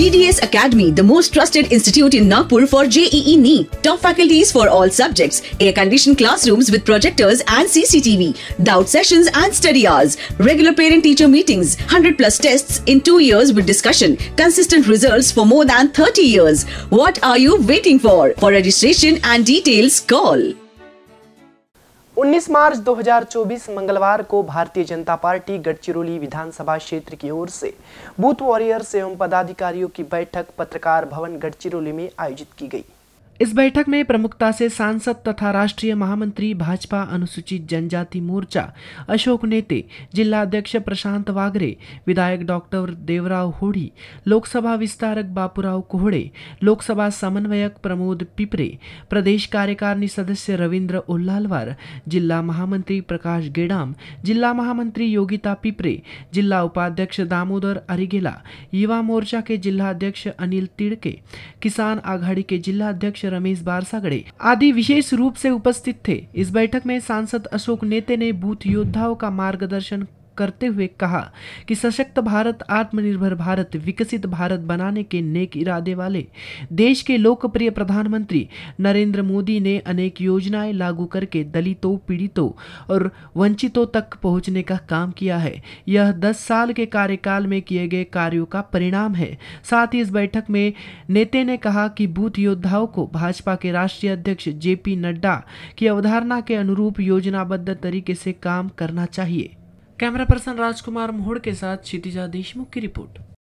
DDS Academy, the most trusted institute in Nagpur for JEE NEET. Top faculties for all subjects, air-conditioned classrooms with projectors and CCTV, doubt sessions and study hours, regular parent-teacher meetings, 100 plus tests in two years with discussion, consistent results for more than 30 years. What are you waiting for? For registration and details, call. 19 मार्च 2024 मंगलवार को भारतीय जनता party Gadchiroli विधानसभा क्षेत्र की ओर से booth warriors एवं पदाधिकारियों की बैठक पत्रकार भवन गढ़चिरौली में आयोजित की गई इस बैठक में प्रमुखता से सांसद तथा राष्ट्रीय महामंत्री भाजपा अनुसूचित जनजाति मोर्चा अशोक नेते जिलाध्यक्ष प्रशांत वागरे विधायक डॉक्टर देवराव होडी लोकसभा विस्तारक बापूराव कोहड़े लोकसभा समन्वयक प्रमोद पिपरे प्रदेश कार्यकारिणी सदस्य रविन्द्र उल्लालवार जिला महामंत्री प्रकाश गेडाम जिला महामंत्री योगिता पिपरे जिला उपाध्यक्ष दामोदर अरिगेला युवा मोर्चा के अध्यक्ष अनिल तिड़के किसान आघाड़ी के अध्यक्ष रमेश बारसागड़े आदि विशेष रूप से उपस्थित थे इस बैठक में सांसद अशोक नेते ने बूथ योद्धाओं का मार्गदर्शन करते हुए कहा कि सशक्त भारत आत्मनिर्भर भारत विकसित भारत बनाने के नेक इरादे वाले देश के लोकप्रिय प्रधानमंत्री नरेंद्र मोदी ने अनेक योजनाएं लागू करके दलितों पीड़ितों और वंचितों तक पहुंचने का काम किया है यह दस साल के कार्यकाल में किए गए कार्यों का परिणाम है साथ ही इस बैठक में नेते ने कहा कि बूथ योद्धाओं को भाजपा के राष्ट्रीय अध्यक्ष जेपी नड्डा की अवधारणा के अनुरूप योजनाबद्ध तरीके से काम करना चाहिए कैमरा पर्सन राजकुमार मोहड़ के साथ क्षितिजा देशमुख की रिपोर्ट